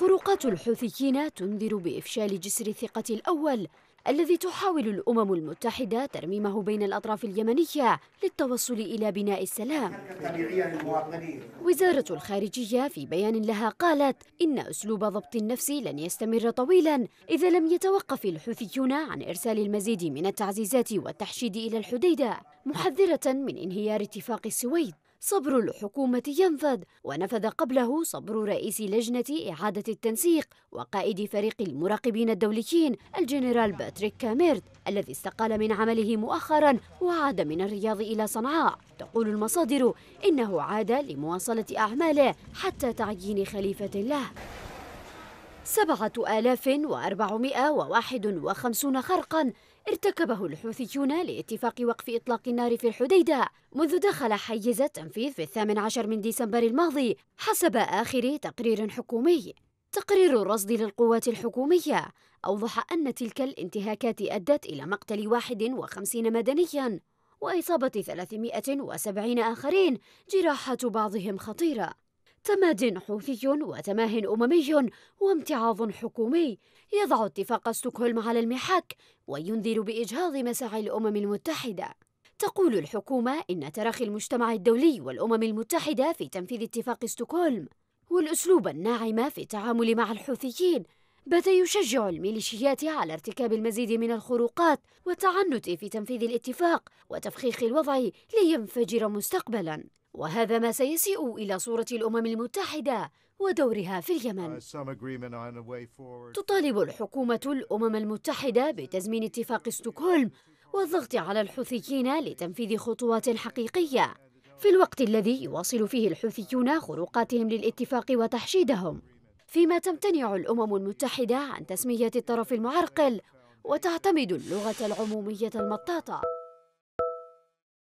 خروقات الحوثيين تنذر بإفشال جسر الثقة الأول الذي تحاول الأمم المتحدة ترميمه بين الأطراف اليمنية للتوصل إلى بناء السلام وزارة الخارجية في بيان لها قالت إن أسلوب ضبط النفس لن يستمر طويلا إذا لم يتوقف الحوثيون عن إرسال المزيد من التعزيزات والتحشيد إلى الحديدة محذرة من انهيار اتفاق السويد صبر الحكومة ينفذ ونفذ قبله صبر رئيس لجنة إعادة التنسيق وقائد فريق المراقبين الدوليين الجنرال باتريك كاميرت الذي استقال من عمله مؤخرا وعاد من الرياض إلى صنعاء تقول المصادر إنه عاد لمواصلة أعماله حتى تعيين خليفة له سبعة آلاف وأربعمائة وواحد وخمسون خرقا ارتكبه الحوثيون لاتفاق وقف إطلاق النار في الحديدة منذ دخل حيز التنفيذ في الثامن عشر من ديسمبر الماضي حسب آخر تقرير حكومي تقرير الرصد للقوات الحكومية أوضح أن تلك الانتهاكات أدت إلى مقتل 51 مدنياً وإصابة 370 آخرين جراحة بعضهم خطيرة تماد حوثي وتماه أممي وامتعاض حكومي يضع اتفاق ستوكهولم على المحك وينذر بإجهاض مساعي الأمم المتحدة تقول الحكومة إن تراخي المجتمع الدولي والأمم المتحدة في تنفيذ اتفاق ستوكهولم والأسلوب الناعم في التعامل مع الحوثيين بات يشجع الميليشيات على ارتكاب المزيد من الخروقات والتعنت في تنفيذ الاتفاق وتفخيخ الوضع لينفجر مستقبلا وهذا ما سيسيء إلى صورة الأمم المتحدة ودورها في اليمن تطالب الحكومة الأمم المتحدة بتزمين اتفاق ستوكهولم والضغط على الحوثيين لتنفيذ خطوات حقيقية في الوقت الذي يواصل فيه الحوثيون خروقاتهم للاتفاق وتحشيدهم فيما تمتنع الأمم المتحدة عن تسمية الطرف المعرقل وتعتمد اللغة العمومية المطاطة